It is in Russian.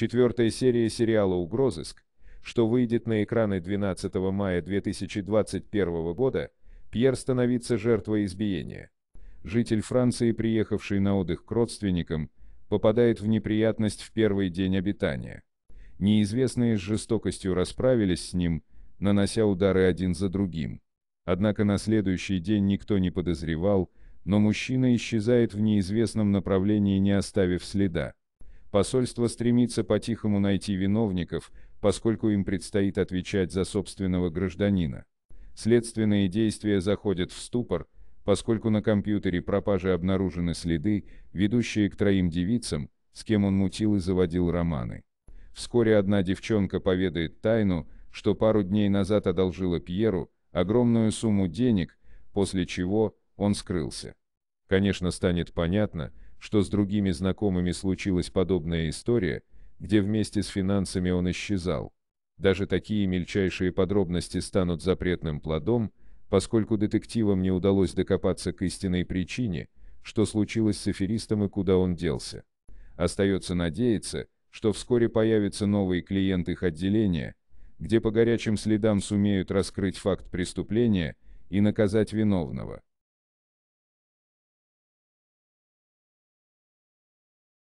четвертой серии сериала «Угрозыск», что выйдет на экраны 12 мая 2021 года, Пьер становится жертвой избиения. Житель Франции, приехавший на отдых к родственникам, попадает в неприятность в первый день обитания. Неизвестные с жестокостью расправились с ним, нанося удары один за другим. Однако на следующий день никто не подозревал, но мужчина исчезает в неизвестном направлении, не оставив следа. Посольство стремится по-тихому найти виновников, поскольку им предстоит отвечать за собственного гражданина. Следственные действия заходят в ступор, поскольку на компьютере пропажи обнаружены следы, ведущие к троим девицам, с кем он мутил и заводил романы. Вскоре одна девчонка поведает тайну, что пару дней назад одолжила Пьеру огромную сумму денег, после чего он скрылся. Конечно, станет понятно, что с другими знакомыми случилась подобная история, где вместе с финансами он исчезал. Даже такие мельчайшие подробности станут запретным плодом, поскольку детективам не удалось докопаться к истинной причине, что случилось с аферистом и куда он делся. Остается надеяться, что вскоре появятся новые клиенты их отделения, где по горячим следам сумеют раскрыть факт преступления и наказать виновного.